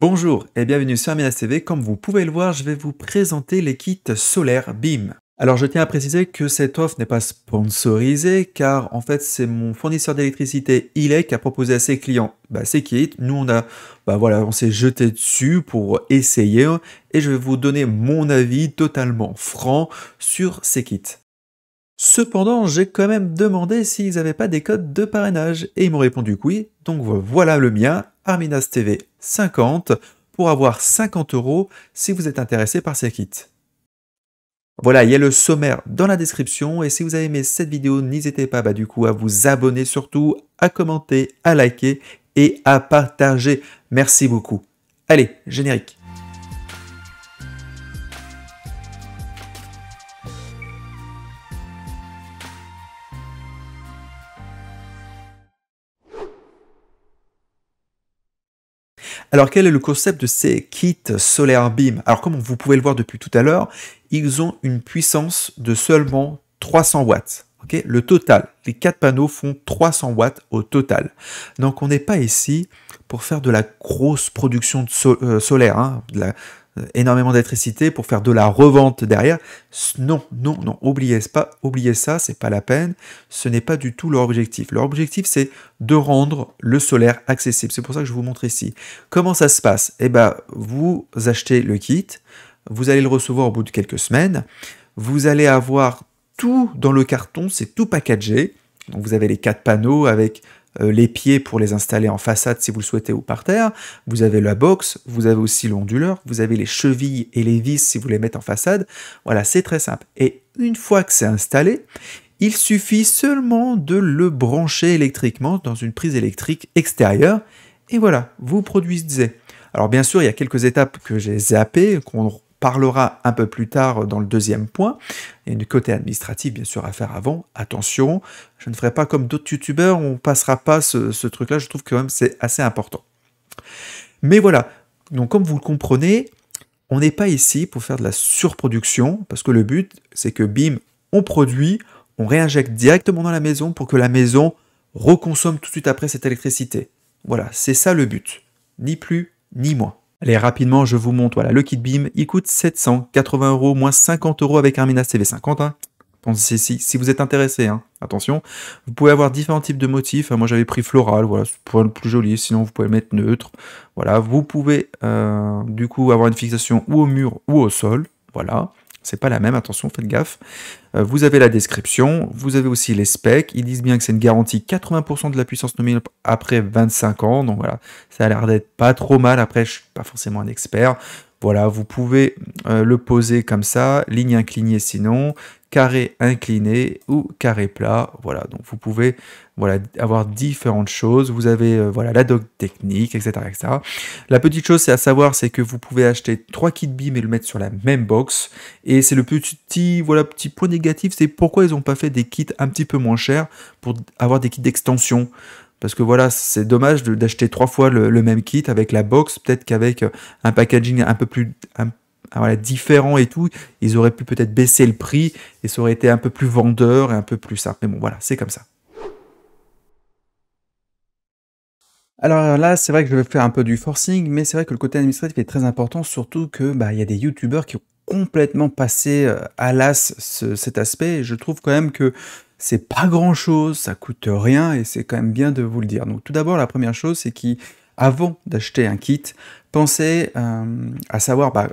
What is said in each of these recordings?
Bonjour et bienvenue sur Amina TV. Comme vous pouvez le voir, je vais vous présenter les kits solaires BIM. Alors je tiens à préciser que cette offre n'est pas sponsorisée car en fait c'est mon fournisseur d'électricité ILEC qui a proposé à ses clients bah, ces kits. Nous on a bah voilà on s'est jeté dessus pour essayer et je vais vous donner mon avis totalement franc sur ces kits. Cependant, j'ai quand même demandé s'ils n'avaient pas des codes de parrainage et ils m'ont répondu que oui. Donc voilà le mien, Arminas TV 50, pour avoir 50 euros si vous êtes intéressé par ces kits. Voilà, il y a le sommaire dans la description et si vous avez aimé cette vidéo, n'hésitez pas bah, du coup à vous abonner surtout, à commenter, à liker et à partager. Merci beaucoup. Allez, générique. Alors quel est le concept de ces kits solaires Beam Alors comme vous pouvez le voir depuis tout à l'heure, ils ont une puissance de seulement 300 watts. le total, les quatre panneaux font 300 watts au total. Donc on n'est pas ici pour faire de la grosse production euh, solaire, hein, de la énormément d'électricité pour faire de la revente derrière. Non, non, non, oubliez pas, oubliez ça, c'est pas la peine. Ce n'est pas du tout leur objectif. Leur objectif, c'est de rendre le solaire accessible. C'est pour ça que je vous montre ici. Comment ça se passe Eh ben, vous achetez le kit, vous allez le recevoir au bout de quelques semaines. Vous allez avoir tout dans le carton, c'est tout packagé. Donc vous avez les quatre panneaux avec euh, les pieds pour les installer en façade si vous le souhaitez ou par terre. Vous avez la box, vous avez aussi l'onduleur, vous avez les chevilles et les vis si vous les mettez en façade. Voilà, c'est très simple. Et une fois que c'est installé, il suffit seulement de le brancher électriquement dans une prise électrique extérieure. Et voilà, vous produisez. Alors bien sûr, il y a quelques étapes que j'ai zappées, qu'on parlera un peu plus tard dans le deuxième point. Il y a une côté administratif, bien sûr, à faire avant. Attention, je ne ferai pas comme d'autres youtubeurs, on ne passera pas ce, truc-là. Je trouve que même c'est assez important. Mais voilà, donc comme vous le comprenez, on n'est pas ici pour faire de la surproduction, parce que le but, c'est que bim, on produit, on réinjecte directement dans la maison pour que la maison reconsomme tout de suite après cette électricité. Voilà, c'est ça le but. Ni plus, ni moins. Allez, rapidement, je vous montre. Voilà, le kit beam, il coûte 780 euros, moins 50 euros avec mina CV50. Hein. Si, vous êtes intéressé, hein. attention. Vous pouvez avoir différents types de motifs. Hein, moi, j'avais pris floral, voilà, pour le plus joli. Sinon, vous pouvez mettre neutre. Voilà, vous pouvez euh, du coup avoir une fixation ou au mur ou au sol. Voilà. C'est pas la même, attention, faites gaffe. Euh, vous avez la description, vous avez aussi les specs. Ils disent bien que c'est une garantie 80% de la puissance nominale après 25 ans. Donc voilà, ça a l'air d'être pas trop mal. Après, je suis pas forcément un expert. Voilà, vous pouvez euh, le poser comme ça, ligne inclinée sinon carré incliné ou carré plat. Voilà, donc vous pouvez voilà, avoir différentes choses. Vous avez euh, voilà, la doc technique, etc., etc. La petite chose, c'est à savoir, c'est que vous pouvez acheter trois kits BIM et le mettre sur la même box. Et c'est le petit, voilà, petit point négatif, c'est pourquoi ils n'ont pas fait des kits un petit peu moins chers pour avoir des kits d'extension. Parce que voilà, c'est dommage d'acheter trois fois le, même kit avec la box, peut-être qu'avec euh, un packaging un peu plus, ah, voilà, différent et tout, ils auraient pu peut-être baisser le prix et ça aurait été un peu plus vendeur et un peu plus simple. Mais bon, voilà, c'est comme ça. Alors là, c'est vrai que je vais faire un peu du forcing, mais c'est vrai que le côté administratif est très important, surtout que bah, il y a des youtubeurs qui ont complètement passé euh, à l'as ce, cet aspect. je trouve quand même que c'est pas grand chose, ça coûte rien et c'est quand même bien de vous le dire. Donc tout d'abord, la première chose, c'est qu'avant d'acheter un kit, pensez euh, à savoir bah,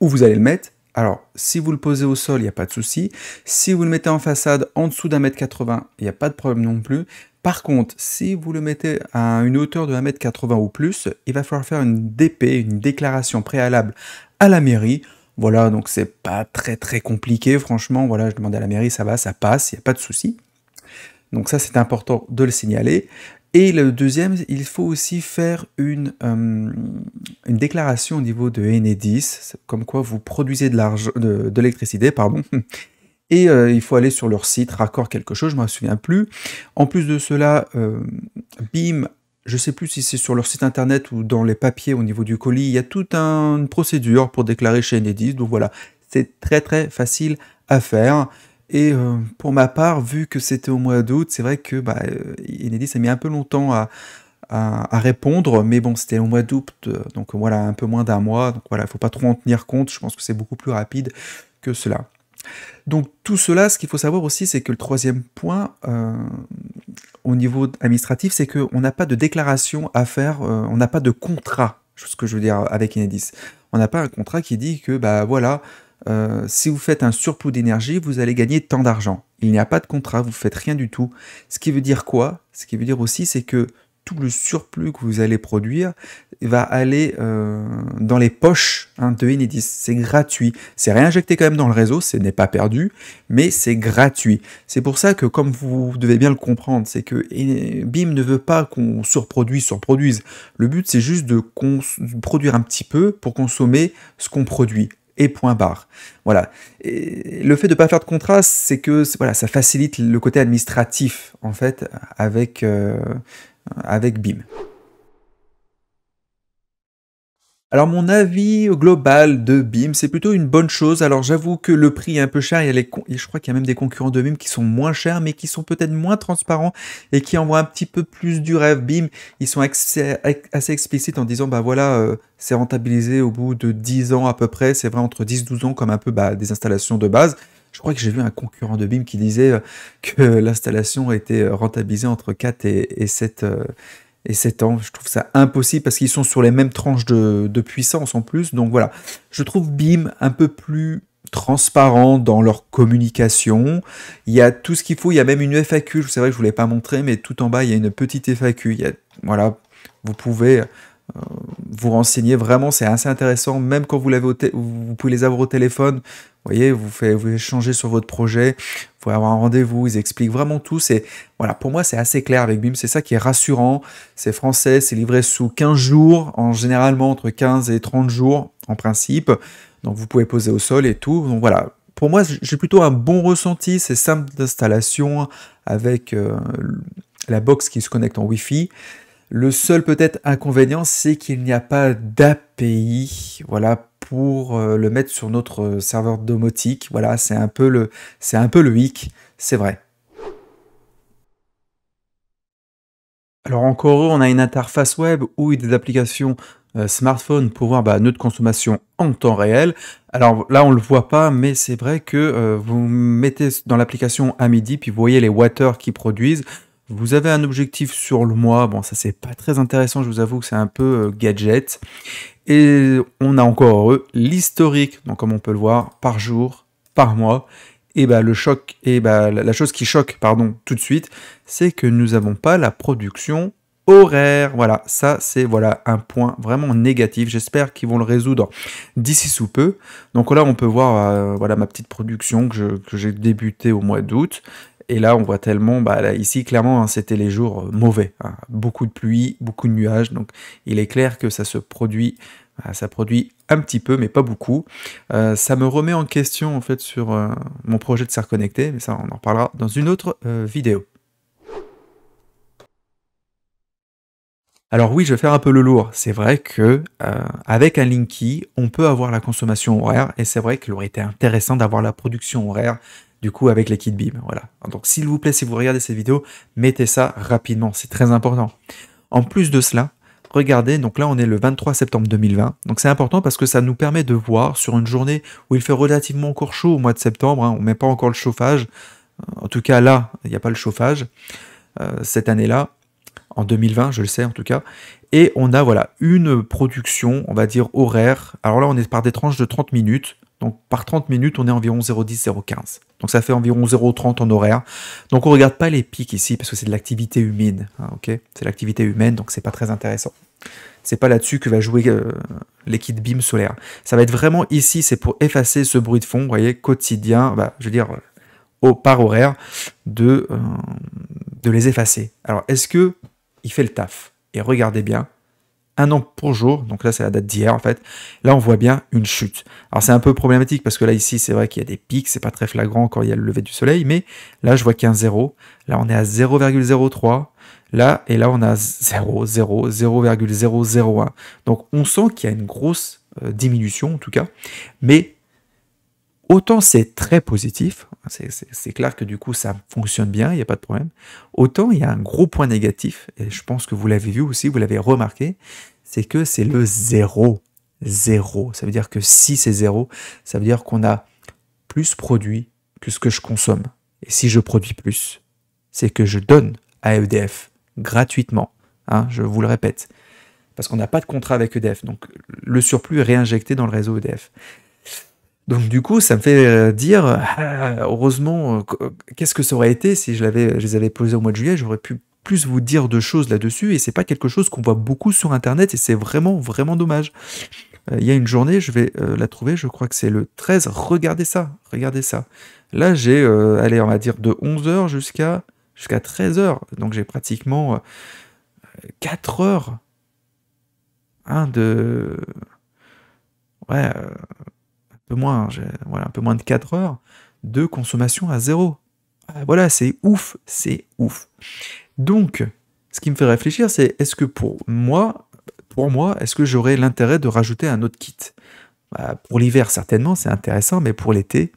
où vous allez le mettre. Alors, si vous le posez au sol, il n'y a pas de souci. Si vous le mettez en façade en dessous d'un mètre 80, il n'y a pas de problème non plus. Par contre, si vous le mettez à une hauteur de 1m80 ou plus, il va falloir faire une DP, une déclaration préalable à la mairie. Voilà, donc c'est pas très très compliqué, franchement. Voilà, je demande à la mairie, ça va, ça passe, il n'y a pas de souci. Donc ça, c'est important de le signaler. Et le deuxième, il faut aussi faire euh, une, déclaration au niveau de Enedis, comme quoi vous produisez de l'électricité, pardon. Et euh, il faut aller sur leur site, raccord quelque chose, je ne me souviens plus. En plus de cela, euh, BIM, je ne sais plus si c'est sur leur site internet ou dans les papiers au niveau du colis, il y a toute une procédure pour déclarer chez Enedis. Donc voilà, c'est très très facile à faire. Et euh, pour ma part, vu que c'était au mois d'août, c'est vrai que bah, Enedis euh, a mis un peu longtemps à, à, répondre, mais bon, c'était au mois d'août, euh, donc voilà, un peu moins d'un mois, donc voilà, il ne faut pas trop en tenir compte, je pense que c'est beaucoup plus rapide que cela. Donc tout cela, ce qu'il faut savoir aussi, c'est que le troisième point au niveau administratif, c'est qu'on n'a pas de déclaration à faire, on n'a pas de contrat, ce que je veux dire avec Enedis. On n'a pas un contrat qui dit que, bah voilà, euh, si vous faites un surplus d'énergie, vous allez gagner tant d'argent. Il n'y a pas de contrat, vous faites rien du tout. Ce qui veut dire quoi Ce qui veut dire aussi, c'est que tout le surplus que vous allez produire va aller euh, dans les poches hein, de Enedis. C'est gratuit. C'est réinjecté quand même dans le réseau, ce n'est pas perdu, mais c'est gratuit. C'est pour ça que, comme vous devez bien le comprendre, c'est que BIM ne veut pas qu'on surproduise, surproduise. Le but, c'est juste de produire un petit peu pour consommer ce qu'on produit point barre. Voilà. Et le fait de ne pas faire de contraste, c'est que voilà, ça facilite le côté administratif, en fait, avec, euh, avec BIM. Alors mon avis global de BIM, c'est plutôt une bonne chose. Alors j'avoue que le prix est un peu cher, il les je crois qu'il y a même des concurrents de BIM qui sont moins chers, mais qui sont peut-être moins transparents et qui envoient un petit peu plus du rêve. BIM, ils sont assez, explicites en disant, bah voilà, euh, c'est rentabilisé au bout de 10 ans à peu près, c'est vrai entre 10-12 ans comme un peu bah, des installations de base. Je crois que j'ai vu un concurrent de BIM qui disait euh, que l'installation était rentabilisée entre 4 et, 7 et 7 ans. Je trouve ça impossible parce qu'ils sont sur les mêmes tranches de, puissance en plus. Donc voilà, je trouve BIM un peu plus transparent dans leur communication. Il y a tout ce qu'il faut. Il y a même une FAQ. C'est vrai que je ne vous l'ai pas montré, mais tout en bas, il y a une petite FAQ. voilà, vous pouvez vous renseignez, vraiment, c'est assez intéressant. Même quand vous, l'avez vous pouvez les avoir au téléphone, vous voyez, vous faites vous échangez sur votre projet, vous pouvez avoir un rendez-vous, ils expliquent vraiment tout. C'est voilà, pour moi, c'est assez clair avec BIM, c'est ça qui est rassurant. C'est français, c'est livré sous 15 jours, en généralement entre 15 et 30 jours en principe. Donc vous pouvez poser au sol et tout. Donc voilà, pour moi, j'ai plutôt un bon ressenti. C'est simple d'installation avec euh, la box qui se connecte en Wi-Fi. Le seul peut-être inconvénient, c'est qu'il n'y a pas d'API, voilà, pour euh, le mettre sur notre euh, serveur domotique. Voilà, c'est un peu le, c'est un peu le hic, c'est vrai. Alors encore eux, on a une interface web ou des applications euh, smartphone pour voir bah, notre consommation en temps réel. Alors là, on ne le voit pas, mais c'est vrai que vous mettez dans l'application à midi, puis vous voyez les water qui produisent. Vous avez un objectif sur le mois. Bon, ça c'est pas très intéressant, je vous avoue que c'est un peu euh, gadget. Et on a encore l'historique. Donc comme on peut le voir, par jour, par mois. Et bah, le choc, et bah, la chose qui choque, pardon, tout de suite, c'est que nous n'avons pas la production horaire. Voilà, ça c'est voilà un point vraiment négatif. J'espère qu'ils vont le résoudre d'ici sous peu. Donc là, on peut voir euh, voilà ma petite production que j'ai débutée au mois d'août et là, on voit tellement, bah, ici, clairement, hein, c'était les jours euh, mauvais. Hein. beaucoup de pluie, beaucoup de nuages. Donc, il est clair que ça se produit, bah, ça produit un petit peu, mais pas beaucoup. Euh, ça me remet en question, en fait, sur euh, mon projet de serre connectée. Mais ça, on en reparlera dans une autre vidéo. Alors oui, je vais faire un peu le lourd. C'est vrai que avec un Linky, on peut avoir la consommation horaire et c'est vrai qu'il aurait été intéressant d'avoir la production horaire du coup avec les kits BIM. Voilà. Donc s'il vous plaît, si vous regardez cette vidéo, mettez ça rapidement, c'est très important. En plus de cela, regardez, donc là on est le 23 septembre 2020, donc c'est important parce que ça nous permet de voir sur une journée où il fait relativement encore chaud au mois de septembre, hein, on ne met pas encore le chauffage, en tout cas là, il n'y a pas le chauffage, euh, cette année-là, en 2020, je le sais en tout cas, et on a voilà une production, on va dire horaire, alors là on est par des tranches de 30 minutes, donc par 30 minutes, on est environ 0,10-0,15. Donc ça fait environ 0,30 en horaire. Donc on regarde pas les pics ici parce que c'est de l'activité humaine. Hein, ok c'est l'activité humaine, donc c'est pas très intéressant. C'est pas là-dessus que va jouer euh, l'équipe BIM solaire. Ça va être vraiment ici, c'est pour effacer ce bruit de fond, vous voyez, quotidien, bah, je veux dire, euh, au, par horaire, de, euh, de les effacer. Alors est-ce que il fait le taf Et regardez bien, un an pour jour, donc là c'est la date d'hier en fait, là on voit bien une chute. Alors c'est un peu problématique parce que là ici c'est vrai qu'il y a des pics, c'est pas très flagrant quand il y a le lever du soleil, mais là je vois qu'il y a un 0, là on est à 0,03, là et là on a 0, 0, Donc on sent qu'il y a une grosse euh, diminution en tout cas, mais Autant c'est très positif, hein, c'est clair que du coup ça fonctionne bien, il n'y a pas de problème. Autant il y a un gros point négatif, et je pense que vous l'avez vu aussi, vous l'avez remarqué, c'est que c'est le zéro. Zéro. Ça veut dire que si c'est zéro, ça veut dire qu'on a plus produit que ce que je consomme. Et si je produis plus, c'est que je donne à EDF gratuitement. Hein, je vous le répète. Parce qu'on n'a pas de contrat avec EDF. Donc le surplus est réinjecté dans le réseau EDF. Donc du coup, ça me fait euh, dire, euh, heureusement, euh, qu'est-ce que ça aurait été si je, l'avais, les avais posés au mois de juillet, j'aurais pu plus vous dire de choses là-dessus, et c'est pas quelque chose qu'on voit beaucoup sur Internet, et c'est vraiment, vraiment dommage. Il y a une journée, je vais la trouver, je crois que c'est le 13, regardez ça, regardez ça. Là, j'ai, allez, on va dire de 11h jusqu'à jusqu'à 13h, donc j'ai pratiquement 4 heures hein, de... Ouais peu moins, hein, voilà, un peu moins de 4 heures de consommation à zéro. Euh, voilà, c'est ouf, c'est ouf. Donc, ce qui me fait réfléchir, c'est est-ce que pour moi, pour moi, est-ce que j'aurais l'intérêt de rajouter un autre kit bah, Pour l'hiver, certainement, c'est intéressant, mais pour l'été,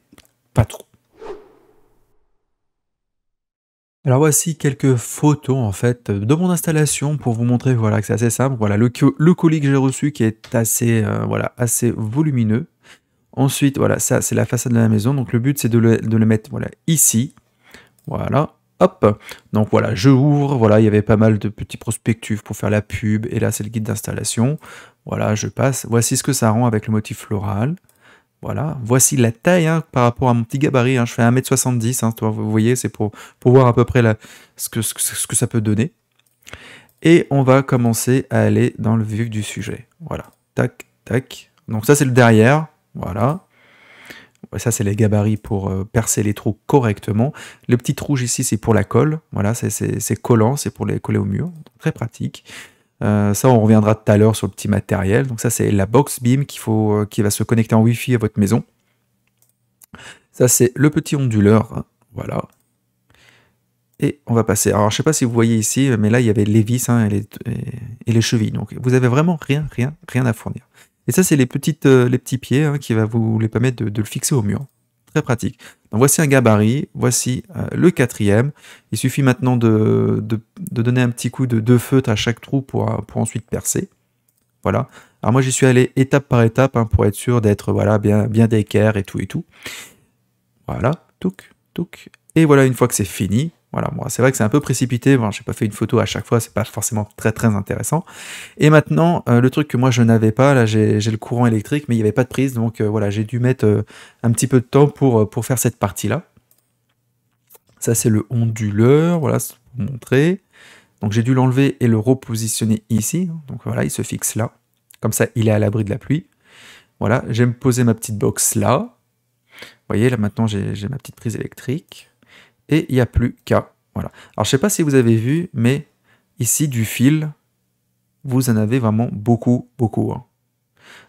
pas trop. Alors voici quelques photos en fait de mon installation pour vous montrer voilà que c'est assez simple. Voilà le, le colis que j'ai reçu qui est assez euh, voilà assez volumineux. Ensuite, voilà, ça c'est la façade de la maison. Donc le but c'est de le, mettre voilà, ici. Voilà, hop. Donc voilà, je ouvre. Voilà, il y avait pas mal de petits prospectus pour faire la pub. Et là c'est le guide d'installation. Voilà, je passe. Voici ce que ça rend avec le motif floral. Voilà, voici la taille hein, par rapport à mon petit gabarit. Hein. Je fais 1m70, hein, toi, vous voyez, c'est pour, pour, voir à peu près ce, que, ce que ça peut donner. Et on va commencer à aller dans le vif du sujet. Voilà, tac, tac. Donc ça c'est le derrière. Voilà. Ça, c'est les gabarits pour euh, percer les trous correctement. Le petit rouge ici, c'est pour la colle. Voilà, c'est collant, c'est pour les coller au mur. très pratique. Euh, ça, on reviendra tout à l'heure sur le petit matériel. Donc ça, c'est la box Beam faut, euh, qui va se connecter en wifi à votre maison. Ça, c'est le petit onduleur. voilà. Et on va passer. Alors, je ne sais pas si vous voyez ici, mais là, il y avait les vis hein, et, les, et, les chevilles. Donc, vous avez vraiment rien, rien, rien à fournir. Et ça, c'est les, euh, les petits pieds hein, qui va vous les permettre de, le fixer au mur. Très pratique. voici un gabarit, voici euh, le quatrième. Il suffit maintenant de, donner un petit coup de, de feutre à chaque trou euh, pour, ensuite percer. Voilà. Alors moi, j'y suis allé étape par étape hein, pour être sûr d'être voilà bien, bien d'équerre et tout et tout. Voilà, touc, touc. Et voilà, une fois que c'est fini, voilà, moi, c'est vrai que c'est un peu précipité. je j'ai pas fait une photo à chaque fois, c'est pas forcément très très intéressant. Et maintenant, euh, le truc que moi je n'avais pas, là, j'ai le courant électrique, mais il n'y avait pas de prise, donc euh, voilà, j'ai dû mettre euh, un petit peu de temps pour, pour faire cette partie-là. Ça, c'est le onduleur, voilà, pour montrer. Donc j'ai dû l'enlever et le repositionner ici. Donc voilà, il se fixe là. Comme ça, il est à l'abri de la pluie. Voilà, j'aime poser ma petite box là. Vous voyez, là maintenant, j'ai ma petite prise électrique et il n'y a plus qu'à. Voilà. Alors je sais pas si vous avez vu, mais ici du fil, vous en avez vraiment beaucoup, beaucoup. Hein.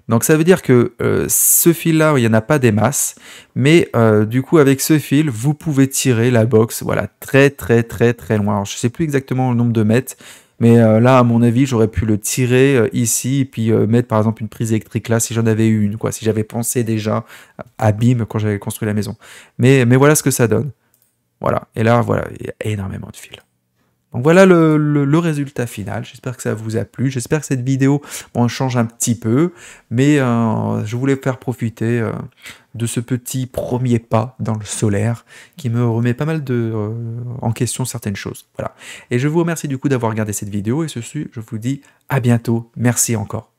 Donc ça veut dire que euh, ce fil-là, il n'y en a pas des masses, mais euh, du coup avec ce fil, vous pouvez tirer la box voilà, très très très très loin. je ne sais plus exactement le nombre de mètres, mais euh, là à mon avis, j'aurais pu le tirer ici et puis mettre par exemple une prise électrique là si j'en avais eu une, quoi, si j'avais pensé déjà à BIM quand j'avais construit la maison. Mais, mais voilà ce que ça donne. Voilà. Et là, voilà, il y a énormément de fils. Donc voilà le, résultat final. J'espère que ça vous a plu. J'espère que cette vidéo en change un petit peu, mais euh, je voulais faire profiter euh, de ce petit premier pas dans le solaire qui me remet pas mal de euh, en question certaines choses. Voilà. Et je vous remercie du coup d'avoir regardé cette vidéo et ceci, je vous dis à bientôt. Merci encore.